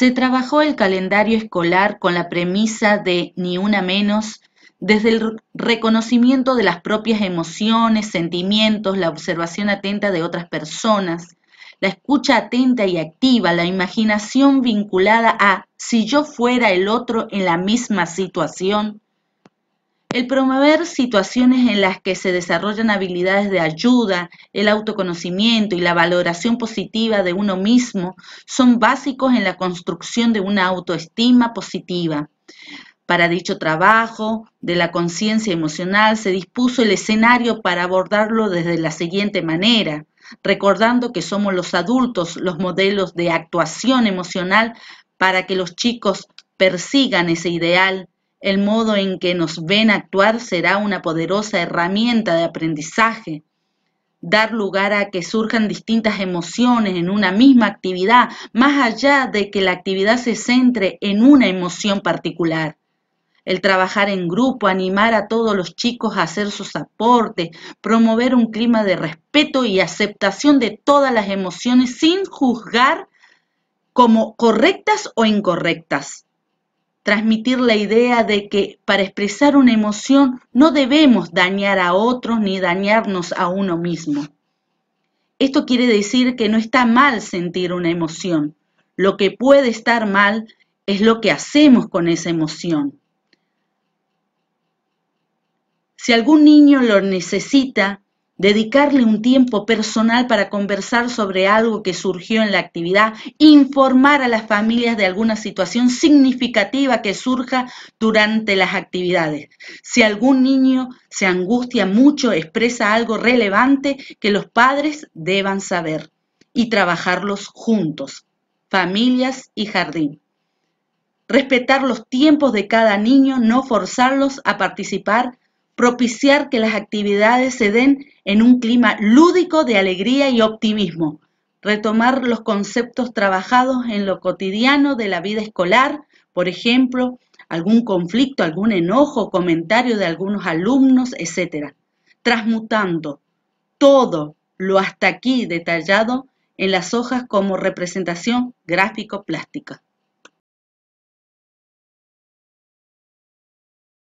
se trabajó el calendario escolar con la premisa de ni una menos desde el reconocimiento de las propias emociones, sentimientos, la observación atenta de otras personas, la escucha atenta y activa, la imaginación vinculada a si yo fuera el otro en la misma situación, el promover situaciones en las que se desarrollan habilidades de ayuda, el autoconocimiento y la valoración positiva de uno mismo son básicos en la construcción de una autoestima positiva. Para dicho trabajo de la conciencia emocional se dispuso el escenario para abordarlo desde la siguiente manera, recordando que somos los adultos los modelos de actuación emocional para que los chicos persigan ese ideal el modo en que nos ven actuar será una poderosa herramienta de aprendizaje. Dar lugar a que surjan distintas emociones en una misma actividad, más allá de que la actividad se centre en una emoción particular. El trabajar en grupo, animar a todos los chicos a hacer sus aportes, promover un clima de respeto y aceptación de todas las emociones sin juzgar como correctas o incorrectas transmitir la idea de que para expresar una emoción no debemos dañar a otros ni dañarnos a uno mismo. Esto quiere decir que no está mal sentir una emoción. Lo que puede estar mal es lo que hacemos con esa emoción. Si algún niño lo necesita, dedicarle un tiempo personal para conversar sobre algo que surgió en la actividad, informar a las familias de alguna situación significativa que surja durante las actividades. Si algún niño se angustia mucho, expresa algo relevante que los padres deban saber y trabajarlos juntos, familias y jardín. Respetar los tiempos de cada niño, no forzarlos a participar propiciar que las actividades se den en un clima lúdico de alegría y optimismo, retomar los conceptos trabajados en lo cotidiano de la vida escolar, por ejemplo, algún conflicto, algún enojo, comentario de algunos alumnos, etc. Transmutando todo lo hasta aquí detallado en las hojas como representación gráfico-plástica.